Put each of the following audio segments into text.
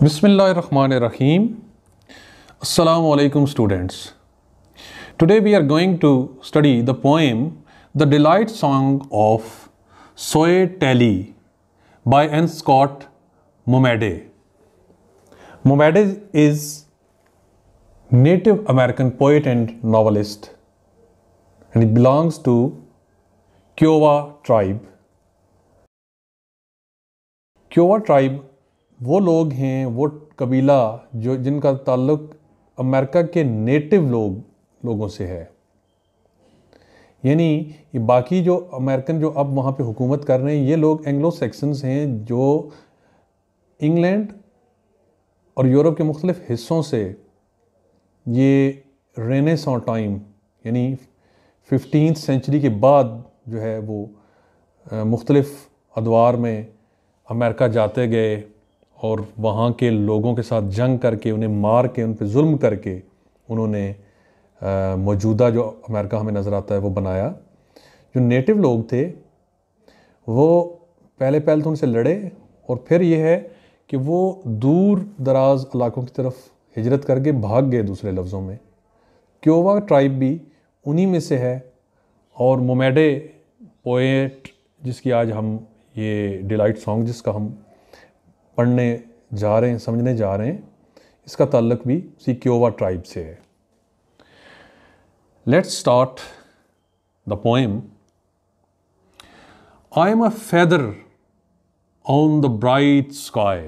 Rahim. Assalamu alaikum students. Today we are going to study the poem The Delight Song of Soe Tally by N. Scott Momade. Momade is Native American poet and novelist and he belongs to Kiowa tribe. Kiowa tribe वो लोग हैं वो कबीला जो जिनका ताल्लुक America के native लोग लोगों से है यानी ये बाकी जो अमेरिकन जो अब वहाँ पे हुकूमत कर रहे हैं ये लोग एंग्लो सेक्सन्स हैं जो इंग्लैंड और यूरोप के मुख्तलिफ़ हिस्सों से ये रेनेस टाइम यानी फिफ्टीन सेंचुरी के बाद जो है वो मुख्तलफ़ अदवार में अमेरिका जाते गए और वहाँ के लोगों के साथ जंग करके उन्हें मार के उन पर जुल्म करके उन्होंने मौजूदा जो अमेरिका हमें नज़र आता है वो बनाया जो नेटिव लोग थे वो पहले पहले तो उनसे लड़े और फिर ये है कि वो दूर दराज इलाकों की तरफ हिजरत करके भाग गए दूसरे लफ्ज़ों में क्योवा ट्राइब भी उन्हीं में से है और मोमेडे पोएट जिसकी आज हम ये डिलाइट सॉन्ग जिसका हम पढ़ने जा रहे हैं समझने जा रहे हैं इसका ताल्लक भी सिक्योवा ट्राइब से है let's start the poem I am a feather on the bright sky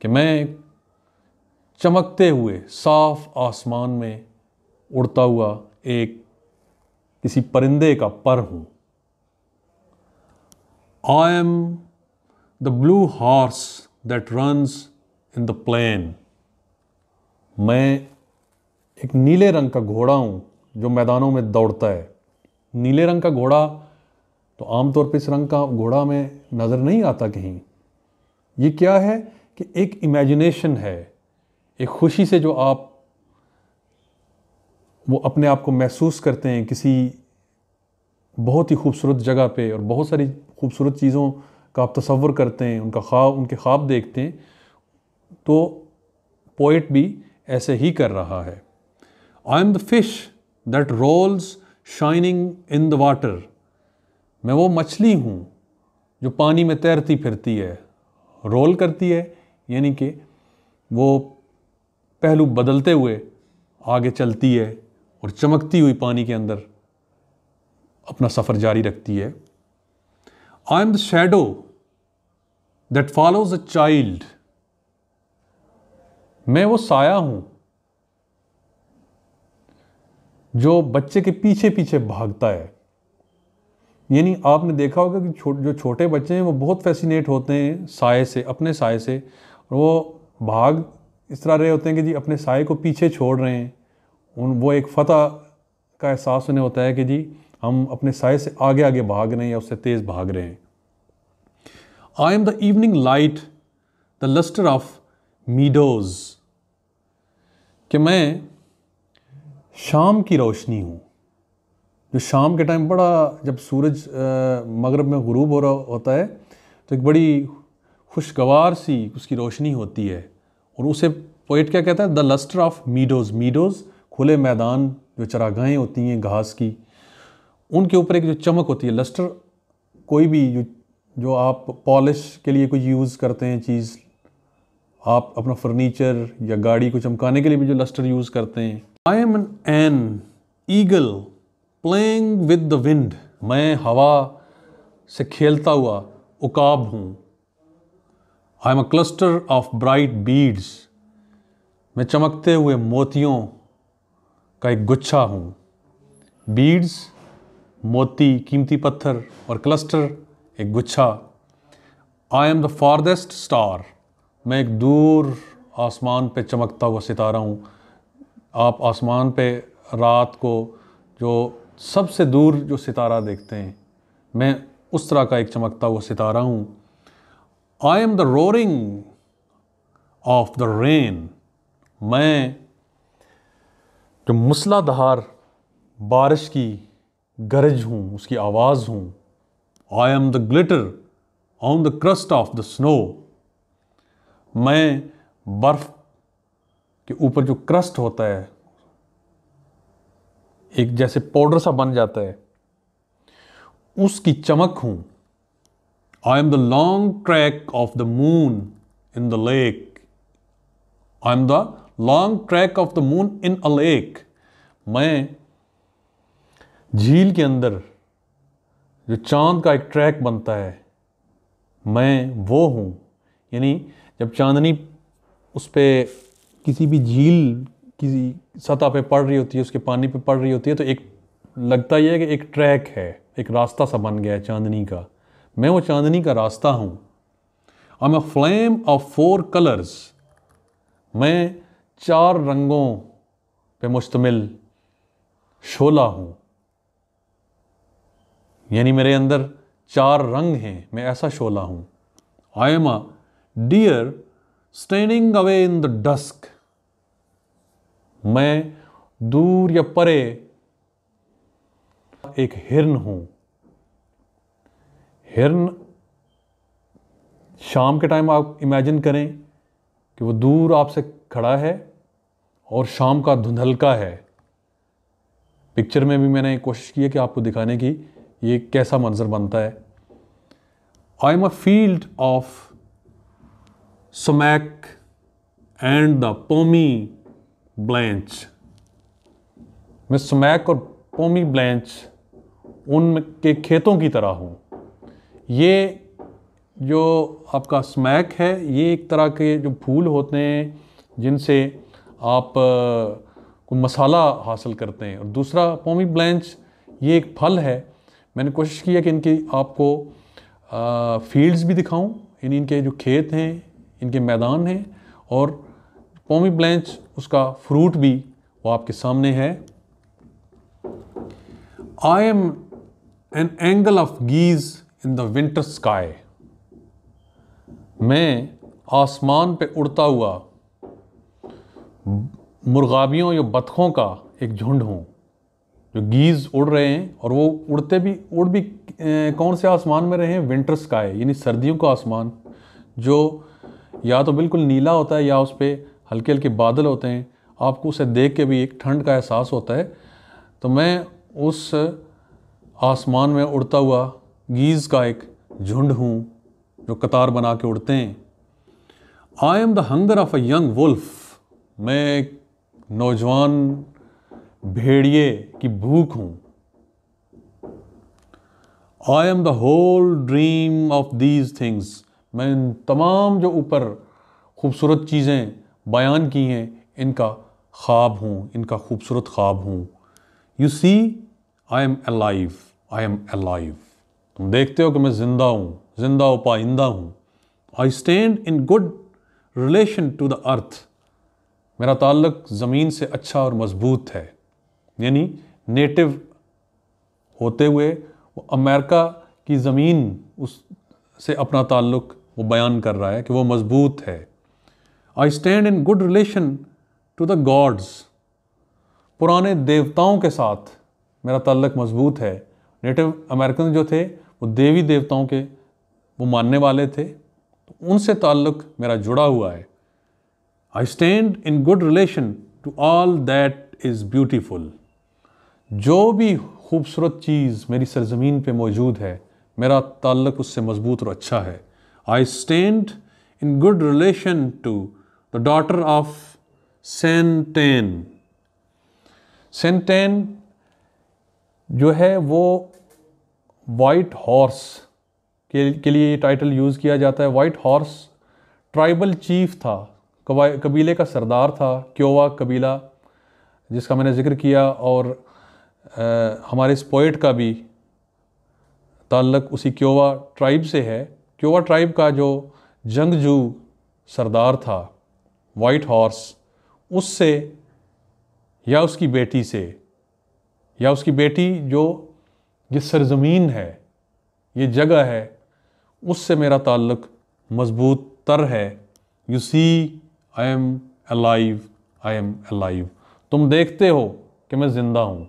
कि मैं चमकते हुए साफ आसमान में उड़ता हुआ एक किसी परिंदे का पर हूं I am the blue horse that runs in the plain मैं एक नीले रंग का घोड़ा हूँ जो मैदानों में दौड़ता है नीले रंग का घोड़ा तो आमतौर पर इस रंग का घोड़ा में नज़र नहीं आता कहीं ये क्या है कि एक इमेजिनेशन है एक खुशी से जो आप वो अपने आप को महसूस करते हैं किसी बहुत ही खूबसूरत जगह पे और बहुत सारी खूबसूरत चीज़ों का आप तसवर करते हैं उनका ख्वाब उनके ख्वाब देखते हैं तो पोइट भी ऐसे ही कर रहा है I am the fish that rolls shining in the water मैं वो मछली हूँ जो पानी में तैरती फिरती है रोल करती है यानी कि वो पहलू बदलते हुए आगे चलती है और चमकती हुई पानी के अंदर अपना सफ़र जारी रखती है I am the shadow that follows a child. मैं वो साया हूं जो बच्चे के पीछे पीछे भागता है यानी आपने देखा होगा कि जो छोटे बच्चे हैं वो बहुत फैसिनेट होते हैं साय से अपने साय से और वो भाग इस तरह रहे होते हैं कि जी अपने साय को पीछे छोड़ रहे हैं उन वो एक फ़तह का एहसास उन्हें होता है कि जी हम अपने साय से आगे आगे भाग रहे हैं या उससे तेज़ भाग रहे हैं I am the evening light the lustre of meadows कि मैं शाम की रोशनी हूँ जो शाम के टाइम बड़ा जब सूरज मगरब में गरूब हो रहा होता है तो एक बड़ी खुशगवार सी उसकी रोशनी होती है और उसे पोइट क्या कहता है the lustre of meadows meadows खुले मैदान जो चरागाहें होती हैं घास की उनके ऊपर एक जो चमक होती है लस्टर कोई भी जो जो आप पॉलिश के लिए कुछ यूज़ करते हैं चीज़ आप अपना फर्नीचर या गाड़ी को चमकाने के लिए भी जो लस्टर यूज़ करते हैं I am an an eagle playing with the wind मैं हवा से खेलता हुआ उकाब हूँ I am a cluster of bright beads मैं चमकते हुए मोतियों का एक गुच्छा हूँ बीड्स मोती कीमती पत्थर और क्लस्टर एक गुच्छा I am the farthest star मैं एक दूर आसमान पे चमकता हुआ सितारा हूँ आप आसमान पे रात को जो सबसे दूर जो सितारा देखते हैं मैं उस तरह का एक चमकता हुआ सितारा हूँ I am the roaring of the rain मैं जो मूसलाधार बारिश की गरज हूं उसकी आवाज़ हूं I am the glitter on the crust of the snow मैं बर्फ के ऊपर जो क्रस्ट होता है एक जैसे पाउडर सा बन जाता है उसकी चमक हूं I am the long track of the moon in the lake I am the long track of the moon in a lake मैं झील के अंदर जो चांद का एक ट्रैक बनता है मैं वो हूँ यानी जब चांदनी उस पर किसी भी झील किसी सतह पे पड़ रही होती है उसके पानी पे पड़ रही होती है तो एक लगता ही है कि एक ट्रैक है एक रास्ता सा बन गया है चांदनी का मैं वो चांदनी का रास्ता हूँ I am flame of four colours मैं चार रंगों पे मुश्तमिल शोला हूँ यानी मेरे अंदर चार रंग हैं मैं ऐसा शोला हूँ I am a deer standing away in the dusk मैं दूर या परे एक हिरन हूँ हिरन शाम के टाइम आप इमेजिन करें कि वो दूर आपसे खड़ा है और शाम का धुंधलका है पिक्चर में भी मैंने कोशिश की है कि आपको दिखाने की ये कैसा मंज़र बनता है I am a field of sumac and the pomme blanche मैं स्मैक और पोमी ब्लैंच उन के खेतों की तरह हूँ ये जो आपका स्मैक है ये एक तरह के जो फूल होते हैं जिनसे आप को मसाला हासिल करते हैं और दूसरा पोमी ब्लैंच ये एक फल है मैंने कोशिश की है कि इनकी आपको फील्ड्स भी दिखाऊं इन इनके जो खेत हैं इनके मैदान हैं और पोमी ब्लैंच उसका फ्रूट भी वो आपके सामने है I am an angle of geese in the winter sky मैं आसमान पे उड़ता हुआ मुर्गाबियों या बतखों का एक झुंड हूँ जो गीज़ उड़ रहे हैं और वो उड़ते भी उड़ भी कौन से आसमान में रहे हैं विंटर स्काई यानी सर्दियों का आसमान जो या तो बिल्कुल नीला होता है या उस पर हल्के हल्के बादल होते हैं आपको उसे देख के भी एक ठंड का एहसास होता है तो मैं उस आसमान में उड़ता हुआ गीज़ का एक झुंड हूँ जो कतार बना के उड़ते हैं I am the hunger of a young wolf मैं एक नौजवान भेड़िए की भूख हूँ I am the whole dream of these things मैं इन तमाम जो ऊपर खूबसूरत चीज़ें बयान की हैं इनका ख्वाब हूँ इनका खूबसूरत ख्वाब हूँ you see I am alive I am alive तुम देखते हो कि मैं ज़िंदा हूँ ज़िंदा व पाइंदा हूँ I stand in good relation to the earth मेरा ताल्लुक़ ज़मीन से अच्छा और मज़बूत है यानी नेटिव होते हुए वो अमेरिका की ज़मीन उस से अपना ताल्लुक़ वो बयान कर रहा है कि वो मज़बूत है I stand in good relation to the gods पुराने देवताओं के साथ मेरा ताल्लुक़ मज़बूत है नेटिव अमेरिकन जो थे वो देवी देवताओं के वो मानने वाले थे तो उनसे ताल्लुक़ मेरा जुड़ा हुआ है I stand in good relation to all that is beautiful जो भी खूबसूरत चीज़ मेरी सरजमीन पे मौजूद है मेरा ताल्लुक उससे मजबूत और अच्छा है I stand in good relation to the daughter of Tsentainte Tsentainte जो है वो वाइट हॉर्स के, के लिए ये टाइटल यूज़ किया जाता है वाइट हॉर्स ट्राइबल चीफ था कबीले का सरदार था क्योवा कबीला जिसका मैंने जिक्र किया और हमारे इस पोइट का भी ताल्लक उसी क्योवा ट्राइब से है क्योवा ट्राइब का जो जंगजू सरदार था वाइट हॉर्स उससे या उसकी बेटी से या उसकी बेटी जो ये सरजमीन है ये जगह है उससे मेरा ताल्लुक़ मजबूत तर है you see I am alive I am alive तुम देखते हो कि मैं ज़िंदा हूँ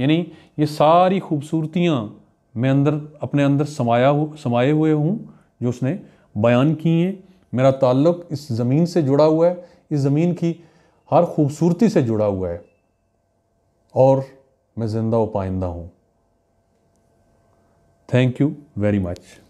यानी ये सारी खूबसूरतियाँ मैं अंदर अपने अंदर समाया हु, समाये हुए हूँ जो उसने बयान की हैं मेरा ताल्लुक इस ज़मीन से जुड़ा हुआ है इस ज़मीन की हर खूबसूरती से जुड़ा हुआ है और मैं ज़िंदा व पाइंदा हूँ थैंक यू वेरी मच